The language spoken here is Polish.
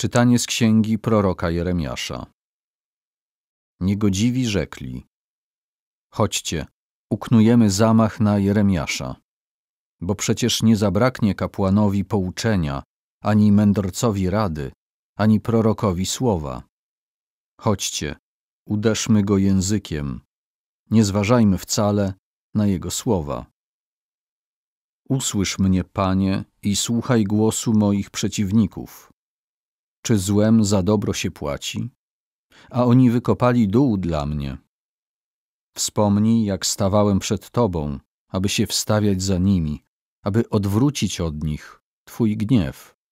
Czytanie z księgi proroka Jeremiasza. Niegodziwi rzekli: Chodźcie, uknujemy zamach na Jeremiasza, bo przecież nie zabraknie kapłanowi pouczenia, ani mędrcowi rady, ani prorokowi słowa. Chodźcie, uderzmy go językiem, nie zważajmy wcale na jego słowa. Usłysz mnie, panie, i słuchaj głosu moich przeciwników czy złem za dobro się płaci? A oni wykopali dół dla mnie. Wspomnij, jak stawałem przed Tobą, aby się wstawiać za nimi, aby odwrócić od nich Twój gniew.